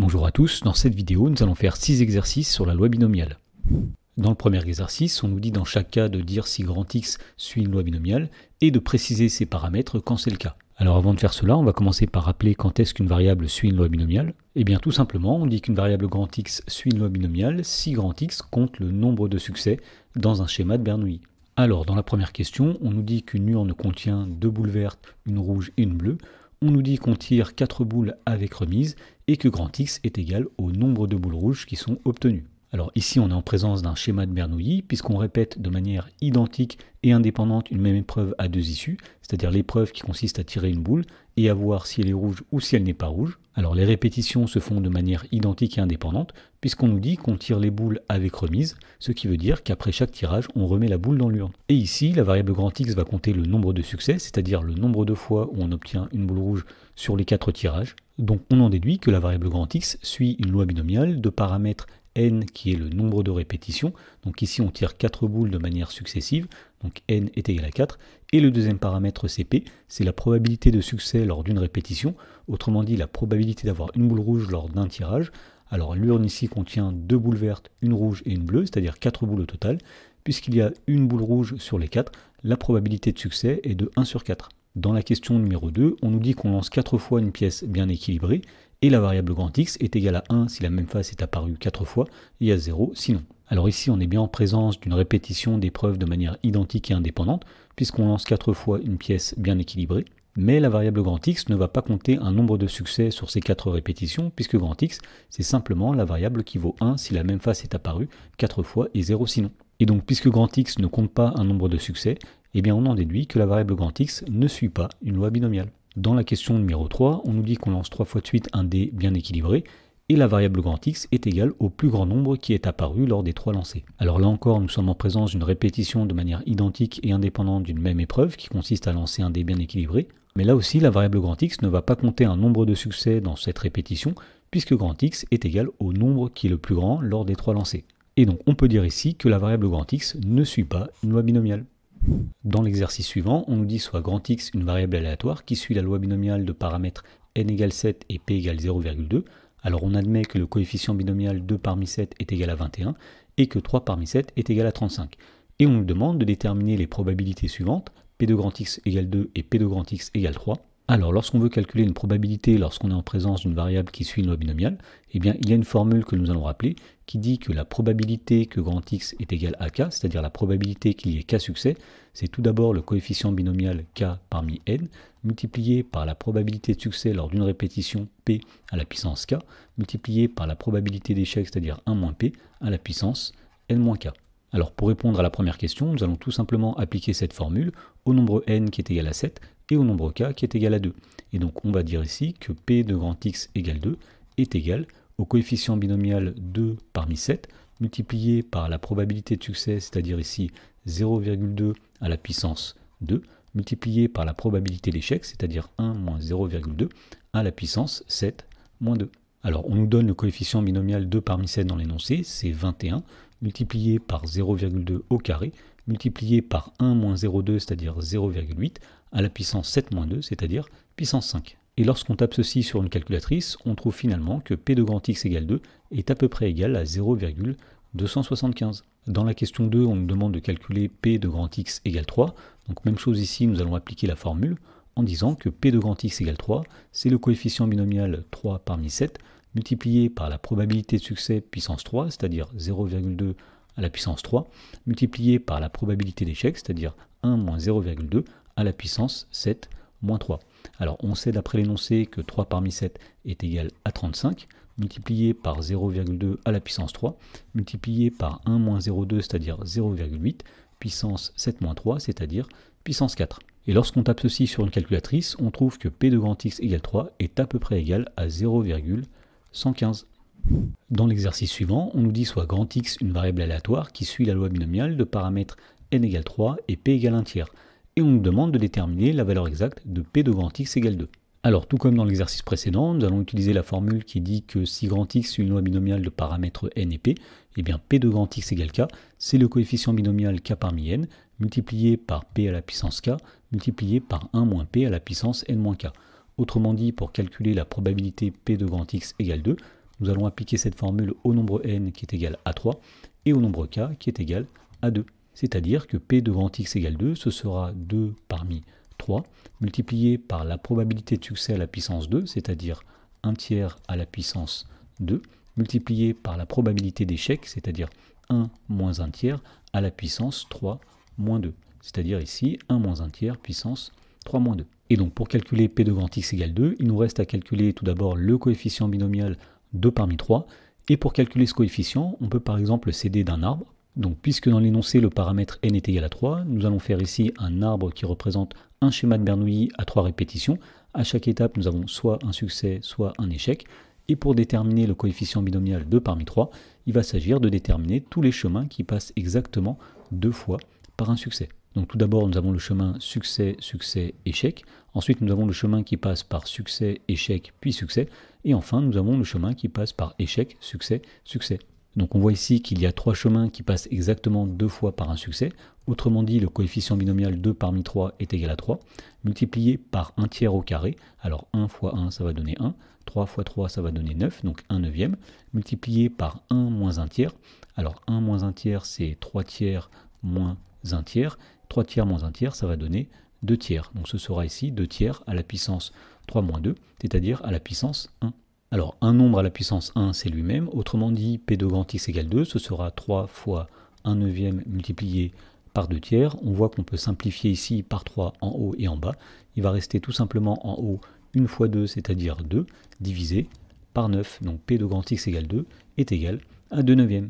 Bonjour à tous, dans cette vidéo nous allons faire 6 exercices sur la loi binomiale. Dans le premier exercice, on nous dit dans chaque cas de dire si grand X suit une loi binomiale et de préciser ses paramètres quand c'est le cas. Alors avant de faire cela, on va commencer par rappeler quand est-ce qu'une variable suit une loi binomiale. Eh bien tout simplement, on dit qu'une variable grand X suit une loi binomiale si grand X compte le nombre de succès dans un schéma de Bernoulli. Alors dans la première question, on nous dit qu'une urne contient deux boules vertes, une rouge et une bleue on nous dit qu'on tire 4 boules avec remise et que grand X est égal au nombre de boules rouges qui sont obtenues. Alors ici, on est en présence d'un schéma de Bernoulli, puisqu'on répète de manière identique et indépendante une même épreuve à deux issues, c'est-à-dire l'épreuve qui consiste à tirer une boule et à voir si elle est rouge ou si elle n'est pas rouge. Alors les répétitions se font de manière identique et indépendante, puisqu'on nous dit qu'on tire les boules avec remise, ce qui veut dire qu'après chaque tirage, on remet la boule dans l'urne. Et ici, la variable grand X va compter le nombre de succès, c'est-à-dire le nombre de fois où on obtient une boule rouge sur les quatre tirages. Donc on en déduit que la variable grand X suit une loi binomiale de paramètres n qui est le nombre de répétitions. Donc ici on tire 4 boules de manière successive, donc n est égal à 4. Et le deuxième paramètre CP, c'est la probabilité de succès lors d'une répétition, autrement dit la probabilité d'avoir une boule rouge lors d'un tirage. Alors l'urne ici contient deux boules vertes, une rouge et une bleue, c'est-à-dire 4 boules au total. Puisqu'il y a une boule rouge sur les 4, la probabilité de succès est de 1 sur 4. Dans la question numéro 2, on nous dit qu'on lance 4 fois une pièce bien équilibrée, et la variable grand X est égale à 1 si la même face est apparue 4 fois et à 0 sinon. Alors ici on est bien en présence d'une répétition d'épreuves de manière identique et indépendante puisqu'on lance 4 fois une pièce bien équilibrée mais la variable grand X ne va pas compter un nombre de succès sur ces 4 répétitions, puisque grand X, c'est simplement la variable qui vaut 1 si la même face est apparue 4 fois et 0 sinon. Et donc, puisque grand X ne compte pas un nombre de succès, eh bien on en déduit que la variable grand X ne suit pas une loi binomiale. Dans la question numéro 3, on nous dit qu'on lance 3 fois de suite un dé bien équilibré et la variable grand X est égale au plus grand nombre qui est apparu lors des trois lancés. Alors là encore, nous sommes en présence d'une répétition de manière identique et indépendante d'une même épreuve qui consiste à lancer un dé bien équilibré. Mais là aussi, la variable grand X ne va pas compter un nombre de succès dans cette répétition puisque grand X est égal au nombre qui est le plus grand lors des trois lancés. Et donc on peut dire ici que la variable grand X ne suit pas une loi binomiale. Dans l'exercice suivant, on nous dit soit grand x une variable aléatoire qui suit la loi binomiale de paramètres n égale 7 et p égale 0,2. Alors on admet que le coefficient binomial 2 parmi 7 est égal à 21 et que 3 parmi 7 est égal à 35. Et on nous demande de déterminer les probabilités suivantes, p de grand x égale 2 et p de grand x égale 3, alors, lorsqu'on veut calculer une probabilité lorsqu'on est en présence d'une variable qui suit une loi binomiale, eh bien, il y a une formule que nous allons rappeler qui dit que la probabilité que grand X est égale à K, c'est-à-dire la probabilité qu'il y ait K succès, c'est tout d'abord le coefficient binomial K parmi N, multiplié par la probabilité de succès lors d'une répétition P à la puissance K, multiplié par la probabilité d'échec, c'est-à-dire 1 moins P, à la puissance N-K. Alors pour répondre à la première question, nous allons tout simplement appliquer cette formule au nombre n qui est égal à 7 et au nombre k qui est égal à 2. Et donc on va dire ici que p de grand X égale 2 est égal au coefficient binomial 2 parmi 7 multiplié par la probabilité de succès, c'est-à-dire ici 0,2 à la puissance 2, multiplié par la probabilité d'échec, c'est-à-dire 1 moins 0,2 à la puissance 7 moins 2. Alors on nous donne le coefficient binomial 2 parmi 7 dans l'énoncé, c'est 21, multiplié par 0,2 au carré, multiplié par 1 moins 0,2, c'est-à-dire 0,8, à la puissance 7-2, c'est-à-dire puissance 5. Et lorsqu'on tape ceci sur une calculatrice, on trouve finalement que P de grand X égale 2 est à peu près égal à 0,275. Dans la question 2, on nous demande de calculer P de grand X égale 3. Donc même chose ici, nous allons appliquer la formule en disant que P de grand X égale 3, c'est le coefficient binomial 3 parmi 7 multiplié par la probabilité de succès puissance 3, c'est-à-dire 0,2 à la puissance 3, multiplié par la probabilité d'échec, c'est-à-dire 1 moins 0,2 à la puissance 7 moins 3. Alors on sait d'après l'énoncé que 3 parmi 7 est égal à 35, multiplié par 0,2 à la puissance 3, multiplié par 1 moins 0,2, c'est-à-dire 0,8, puissance 7 moins 3, c'est-à-dire puissance 4. Et lorsqu'on tape ceci sur une calculatrice, on trouve que P de grand X égale 3 est à peu près égal à 0,115. Dans l'exercice suivant, on nous dit soit grand X une variable aléatoire qui suit la loi binomiale de paramètres n égale 3 et P égale 1 tiers et on nous demande de déterminer la valeur exacte de P de grand X égale 2. Alors tout comme dans l'exercice précédent, nous allons utiliser la formule qui dit que si grand X est une loi binomiale de paramètres n et p, et eh bien P de grand X égale k, c'est le coefficient binomial k parmi n, multiplié par P à la puissance k, multiplié par 1 moins P à la puissance n moins k. Autrement dit, pour calculer la probabilité P de grand X égale 2, nous allons appliquer cette formule au nombre n qui est égal à 3 et au nombre k qui est égal à 2 c'est-à-dire que P de grand x égale 2, ce sera 2 parmi 3, multiplié par la probabilité de succès à la puissance 2, c'est-à-dire 1 tiers à la puissance 2, multiplié par la probabilité d'échec, c'est-à-dire 1 moins 1 tiers à la puissance 3 moins 2, c'est-à-dire ici 1 moins 1 tiers puissance 3 moins 2. Et donc pour calculer P de grand x égale 2, il nous reste à calculer tout d'abord le coefficient binomial 2 parmi 3, et pour calculer ce coefficient, on peut par exemple céder d'un arbre, donc puisque dans l'énoncé le paramètre n est égal à 3, nous allons faire ici un arbre qui représente un schéma de Bernoulli à trois répétitions. À chaque étape, nous avons soit un succès, soit un échec. Et pour déterminer le coefficient binomial 2 parmi 3, il va s'agir de déterminer tous les chemins qui passent exactement deux fois par un succès. Donc tout d'abord, nous avons le chemin succès, succès, échec. Ensuite, nous avons le chemin qui passe par succès, échec, puis succès. Et enfin, nous avons le chemin qui passe par échec, succès, succès, donc on voit ici qu'il y a trois chemins qui passent exactement deux fois par un succès. Autrement dit, le coefficient binomial 2 parmi 3 est égal à 3, multiplié par 1 tiers au carré. Alors 1 fois 1, ça va donner 1. 3 fois 3, ça va donner 9, donc 1 neuvième, multiplié par 1 moins 1 tiers. Alors 1 moins 1 tiers, c'est 3 tiers moins 1 tiers. 3 tiers moins 1 tiers, ça va donner 2 tiers. Donc ce sera ici 2 tiers à la puissance 3 moins 2, c'est-à-dire à la puissance 1. Alors un nombre à la puissance 1, c'est lui-même. Autrement dit, P de X égale 2, ce sera 3 fois 1 neuvième multiplié par 2 tiers. On voit qu'on peut simplifier ici par 3 en haut et en bas. Il va rester tout simplement en haut 1 fois 2, c'est-à-dire 2, divisé par 9. Donc P de X égale 2 est égal à 2 neuvièmes.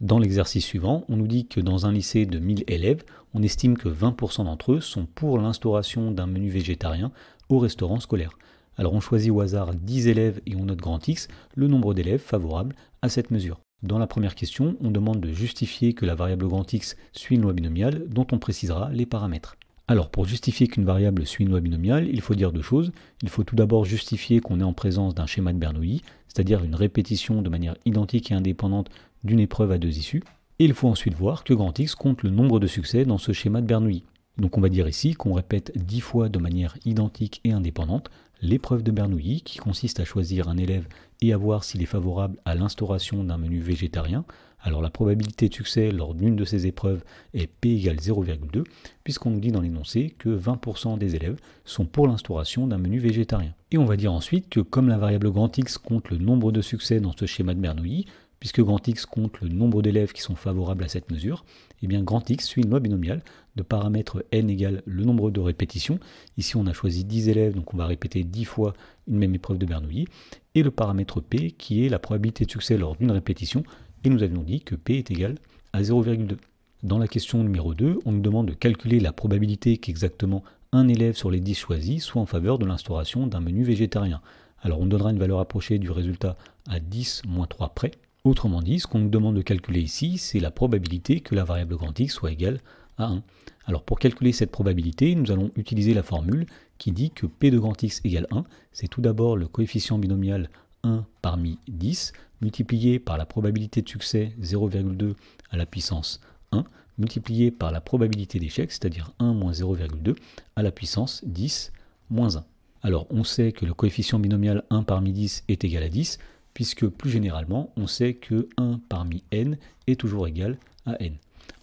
Dans l'exercice suivant, on nous dit que dans un lycée de 1000 élèves, on estime que 20% d'entre eux sont pour l'instauration d'un menu végétarien au restaurant scolaire. Alors on choisit au hasard 10 élèves et on note grand X le nombre d'élèves favorables à cette mesure. Dans la première question, on demande de justifier que la variable grand X suit une loi binomiale dont on précisera les paramètres. Alors pour justifier qu'une variable suit une loi binomiale, il faut dire deux choses. Il faut tout d'abord justifier qu'on est en présence d'un schéma de Bernoulli, c'est-à-dire une répétition de manière identique et indépendante d'une épreuve à deux issues. Et il faut ensuite voir que grand X compte le nombre de succès dans ce schéma de Bernoulli. Donc on va dire ici qu'on répète 10 fois de manière identique et indépendante l'épreuve de Bernoulli, qui consiste à choisir un élève et à voir s'il est favorable à l'instauration d'un menu végétarien. Alors la probabilité de succès lors d'une de ces épreuves est P égale 0,2, puisqu'on nous dit dans l'énoncé que 20% des élèves sont pour l'instauration d'un menu végétarien. Et on va dire ensuite que comme la variable grand X compte le nombre de succès dans ce schéma de Bernoulli, Puisque grand X compte le nombre d'élèves qui sont favorables à cette mesure, eh bien grand X suit une loi binomiale de paramètre n égale le nombre de répétitions. Ici, on a choisi 10 élèves, donc on va répéter 10 fois une même épreuve de Bernoulli. Et le paramètre P, qui est la probabilité de succès lors d'une répétition. Et nous avions dit que P est égal à 0,2. Dans la question numéro 2, on nous demande de calculer la probabilité qu'exactement un élève sur les 10 choisis soit en faveur de l'instauration d'un menu végétarien. Alors on donnera une valeur approchée du résultat à 10 moins 3 près. Autrement dit, ce qu'on nous demande de calculer ici, c'est la probabilité que la variable grand X soit égale à 1. Alors pour calculer cette probabilité, nous allons utiliser la formule qui dit que P de grand X égale 1, c'est tout d'abord le coefficient binomial 1 parmi 10, multiplié par la probabilité de succès 0,2 à la puissance 1, multiplié par la probabilité d'échec, c'est-à-dire 1 moins 0,2 à la puissance 10 moins 1. Alors on sait que le coefficient binomial 1 parmi 10 est égal à 10, puisque plus généralement, on sait que 1 parmi n est toujours égal à n.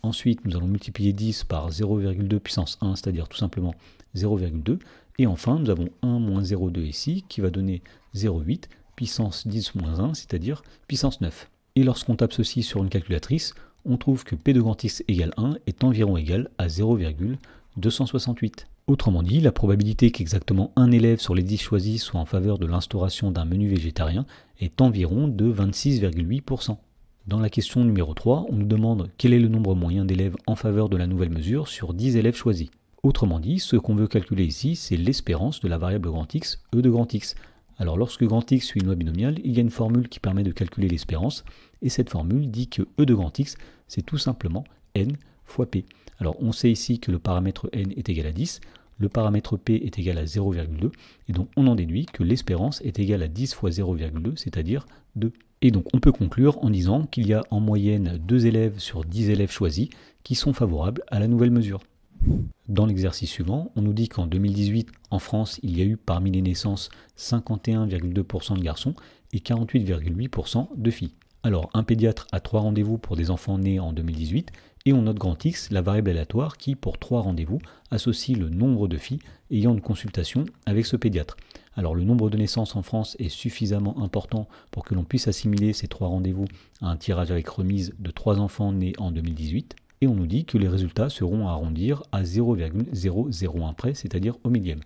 Ensuite, nous allons multiplier 10 par 0,2 puissance 1, c'est-à-dire tout simplement 0,2. Et enfin, nous avons 1 moins 0,2 ici, qui va donner 0,8 puissance 10 moins 1, c'est-à-dire puissance 9. Et lorsqu'on tape ceci sur une calculatrice, on trouve que P de grand X égale 1 est environ égal à 0,268. Autrement dit, la probabilité qu'exactement un élève sur les 10 choisis soit en faveur de l'instauration d'un menu végétarien est environ de 26,8%. Dans la question numéro 3, on nous demande quel est le nombre moyen d'élèves en faveur de la nouvelle mesure sur 10 élèves choisis. Autrement dit, ce qu'on veut calculer ici, c'est l'espérance de la variable grand X, E de grand X. Alors lorsque grand X suit une loi binomiale, il y a une formule qui permet de calculer l'espérance, et cette formule dit que E de grand X, c'est tout simplement N fois p. Alors on sait ici que le paramètre n est égal à 10, le paramètre p est égal à 0,2, et donc on en déduit que l'espérance est égale à 10 fois 0,2, c'est-à-dire 2. Et donc on peut conclure en disant qu'il y a en moyenne 2 élèves sur 10 élèves choisis qui sont favorables à la nouvelle mesure. Dans l'exercice suivant, on nous dit qu'en 2018, en France, il y a eu parmi les naissances 51,2% de garçons et 48,8% de filles. Alors, un pédiatre a 3 rendez-vous pour des enfants nés en 2018 et on note grand X, la variable aléatoire qui, pour trois rendez-vous, associe le nombre de filles ayant une consultation avec ce pédiatre. Alors le nombre de naissances en France est suffisamment important pour que l'on puisse assimiler ces trois rendez-vous à un tirage avec remise de trois enfants nés en 2018. Et on nous dit que les résultats seront à arrondir à 0,001 près, c'est-à-dire au millième.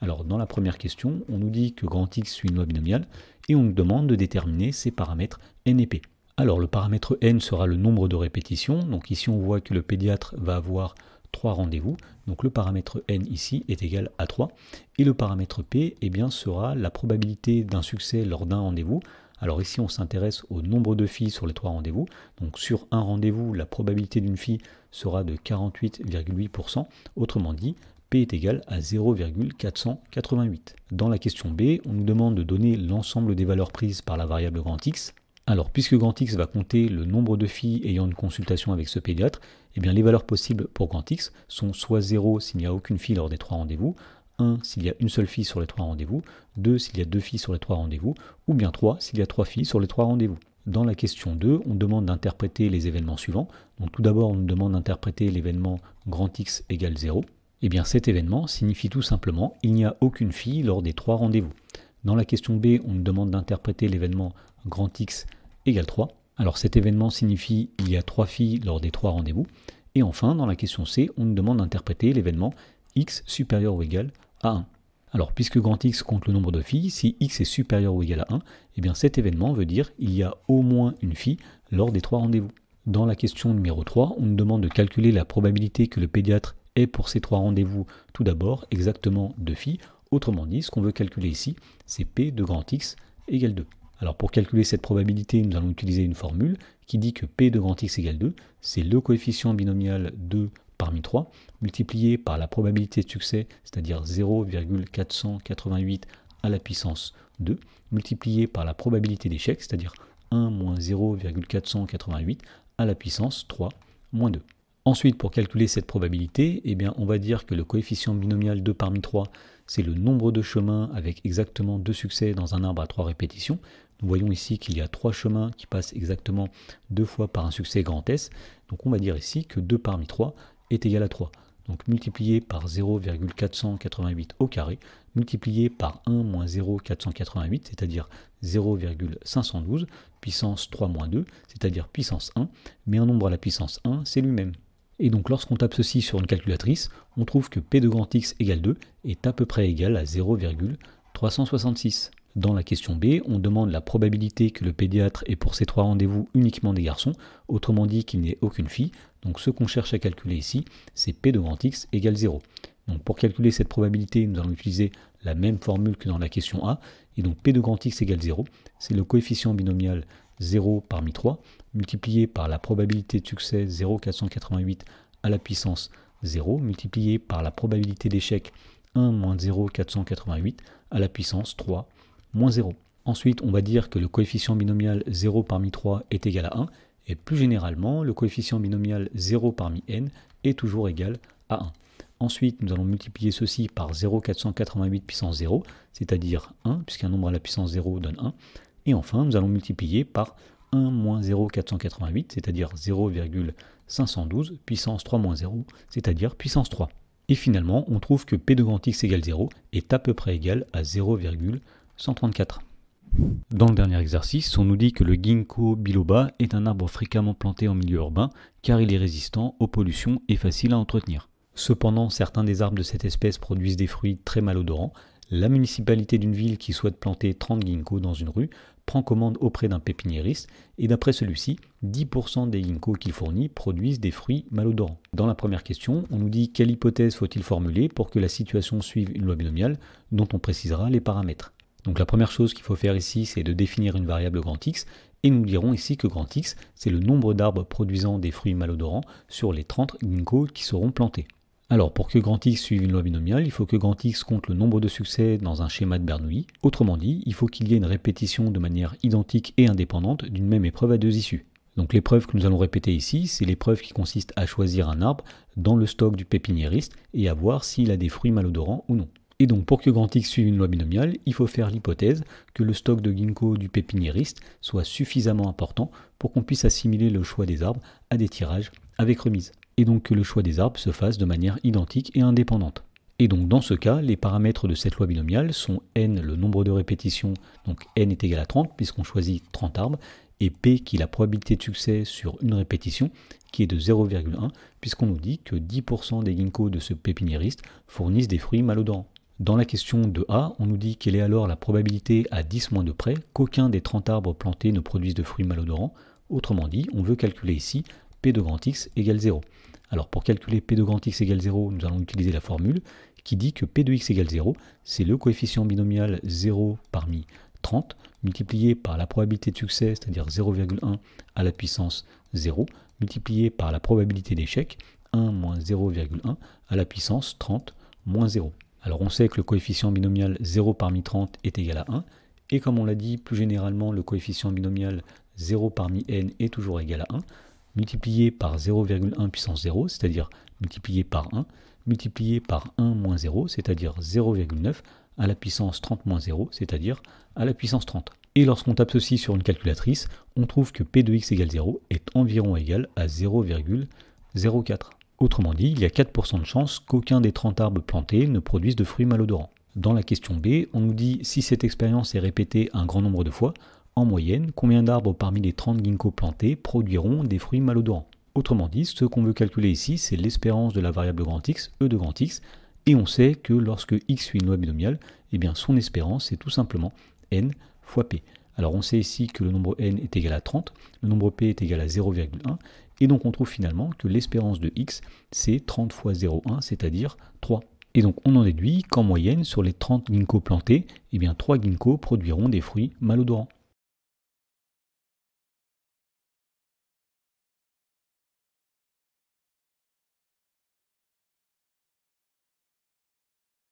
Alors dans la première question, on nous dit que grand X suit une loi binomiale et on nous demande de déterminer ses paramètres et P. Alors le paramètre n sera le nombre de répétitions. Donc ici on voit que le pédiatre va avoir 3 rendez-vous. Donc le paramètre n ici est égal à 3. Et le paramètre p eh bien, sera la probabilité d'un succès lors d'un rendez-vous. Alors ici on s'intéresse au nombre de filles sur les 3 rendez-vous. Donc sur un rendez-vous, la probabilité d'une fille sera de 48,8%. Autrement dit, P est égal à 0,488. Dans la question B, on nous demande de donner l'ensemble des valeurs prises par la variable grand X alors, puisque grand X va compter le nombre de filles ayant une consultation avec ce pédiatre, eh bien, les valeurs possibles pour grand X sont soit 0 s'il n'y a aucune fille lors des trois rendez-vous, 1 s'il y a une seule fille sur les trois rendez-vous, 2 s'il y a deux filles sur les trois rendez-vous, ou bien 3 s'il y a trois filles sur les trois rendez-vous. Dans la question 2, on demande d'interpréter les événements suivants. Donc tout d'abord, on nous demande d'interpréter l'événement grand X égale 0. Eh bien cet événement signifie tout simplement il n'y a aucune fille lors des trois rendez-vous. Dans la question B, on nous demande d'interpréter l'événement grand X égale 3. Alors cet événement signifie il y a 3 filles lors des 3 rendez-vous. Et enfin, dans la question C, on nous demande d'interpréter l'événement x supérieur ou égal à 1. Alors puisque grand X compte le nombre de filles, si x est supérieur ou égal à 1, eh bien cet événement veut dire il y a au moins une fille lors des 3 rendez-vous. Dans la question numéro 3, on nous demande de calculer la probabilité que le pédiatre ait pour ces 3 rendez-vous tout d'abord exactement deux filles Autrement dit, ce qu'on veut calculer ici, c'est P de grand X égale 2. Alors pour calculer cette probabilité, nous allons utiliser une formule qui dit que P de grand X égale 2, c'est le coefficient binomial 2 parmi 3, multiplié par la probabilité de succès, c'est-à-dire 0,488 à la puissance 2, multiplié par la probabilité d'échec, c'est-à-dire 1 moins 0,488 à la puissance 3 moins 2. Ensuite, pour calculer cette probabilité, eh bien, on va dire que le coefficient binomial 2 parmi 3, c'est le nombre de chemins avec exactement 2 succès dans un arbre à 3 répétitions. Nous voyons ici qu'il y a 3 chemins qui passent exactement 2 fois par un succès grand S. Donc on va dire ici que 2 parmi 3 est égal à 3. Donc multiplié par 0,488 au carré, multiplié par 1 moins 0,488, c'est-à-dire 0,512, puissance 3 moins 2, c'est-à-dire puissance 1, mais un nombre à la puissance 1, c'est lui-même. Et donc lorsqu'on tape ceci sur une calculatrice, on trouve que P de grand X égale 2 est à peu près égal à 0,366. Dans la question B, on demande la probabilité que le pédiatre ait pour ces trois rendez-vous uniquement des garçons, autrement dit qu'il n'ait aucune fille. Donc ce qu'on cherche à calculer ici, c'est P de grand X égale 0. Donc pour calculer cette probabilité, nous allons utiliser la même formule que dans la question A. Et donc P de grand X égale 0, c'est le coefficient binomial 0 parmi 3, multiplié par la probabilité de succès 0,488 à la puissance 0, multiplié par la probabilité d'échec 1 moins 0,488 à la puissance 3 moins 0. Ensuite, on va dire que le coefficient binomial 0 parmi 3 est égal à 1, et plus généralement, le coefficient binomial 0 parmi n est toujours égal à 1. Ensuite, nous allons multiplier ceci par 0,488 puissance 0, c'est-à-dire 1, puisqu'un nombre à la puissance 0 donne 1. Et enfin, nous allons multiplier par 1 moins 0,488, c'est-à-dire 0,512 puissance 3 0, c'est-à-dire puissance 3. Et finalement, on trouve que P de grand X égale 0 est à peu près égal à 0,134. Dans le dernier exercice, on nous dit que le ginkgo biloba est un arbre fréquemment planté en milieu urbain car il est résistant aux pollutions et facile à entretenir. Cependant, certains des arbres de cette espèce produisent des fruits très malodorants la municipalité d'une ville qui souhaite planter 30 ginkgos dans une rue prend commande auprès d'un pépiniériste et d'après celui-ci, 10% des ginkgos qu'il fournit produisent des fruits malodorants. Dans la première question, on nous dit quelle hypothèse faut-il formuler pour que la situation suive une loi binomiale dont on précisera les paramètres. Donc la première chose qu'il faut faire ici, c'est de définir une variable grand X et nous dirons ici que grand X, c'est le nombre d'arbres produisant des fruits malodorants sur les 30 ginkgos qui seront plantés. Alors pour que grand X suive une loi binomiale, il faut que grand X compte le nombre de succès dans un schéma de Bernoulli. Autrement dit, il faut qu'il y ait une répétition de manière identique et indépendante d'une même épreuve à deux issues. Donc l'épreuve que nous allons répéter ici, c'est l'épreuve qui consiste à choisir un arbre dans le stock du pépiniériste et à voir s'il a des fruits malodorants ou non. Et donc pour que grand X suive une loi binomiale, il faut faire l'hypothèse que le stock de ginkgo du pépiniériste soit suffisamment important pour qu'on puisse assimiler le choix des arbres à des tirages avec remise et donc que le choix des arbres se fasse de manière identique et indépendante. Et donc dans ce cas, les paramètres de cette loi binomiale sont n le nombre de répétitions, donc n est égal à 30 puisqu'on choisit 30 arbres, et p qui est la probabilité de succès sur une répétition qui est de 0,1 puisqu'on nous dit que 10% des ginkgos de ce pépiniériste fournissent des fruits malodorants. Dans la question de A, on nous dit quelle est alors la probabilité à 10 moins de près qu'aucun des 30 arbres plantés ne produise de fruits malodorants. Autrement dit, on veut calculer ici P de grand X égale 0. Alors pour calculer P de grand X égale 0, nous allons utiliser la formule qui dit que P de X égale 0, c'est le coefficient binomial 0 parmi 30 multiplié par la probabilité de succès, c'est-à-dire 0,1 à la puissance 0, multiplié par la probabilité d'échec, 1 moins 0,1 à la puissance 30 moins 0. Alors on sait que le coefficient binomial 0 parmi 30 est égal à 1, et comme on l'a dit plus généralement, le coefficient binomial 0 parmi n est toujours égal à 1, multiplié par 0,1 puissance 0, c'est-à-dire multiplié par 1, multiplié par 1 moins 0, c'est-à-dire 0,9, à la puissance 30 moins 0, c'est-à-dire à la puissance 30. Et lorsqu'on tape ceci sur une calculatrice, on trouve que P de x égale 0 est environ égal à 0,04. Autrement dit, il y a 4% de chance qu'aucun des 30 arbres plantés ne produise de fruits malodorants. Dans la question B, on nous dit si cette expérience est répétée un grand nombre de fois, en moyenne, combien d'arbres parmi les 30 ginkgos plantés produiront des fruits malodorants Autrement dit, ce qu'on veut calculer ici, c'est l'espérance de la variable grand X, E de grand X, et on sait que lorsque X suit une loi binomiale, eh bien son espérance, est tout simplement N fois P. Alors on sait ici que le nombre N est égal à 30, le nombre P est égal à 0,1, et donc on trouve finalement que l'espérance de X, c'est 30 fois 0,1, c'est-à-dire 3. Et donc on en déduit qu'en moyenne, sur les 30 ginkgos plantés, eh bien 3 ginkgos produiront des fruits malodorants.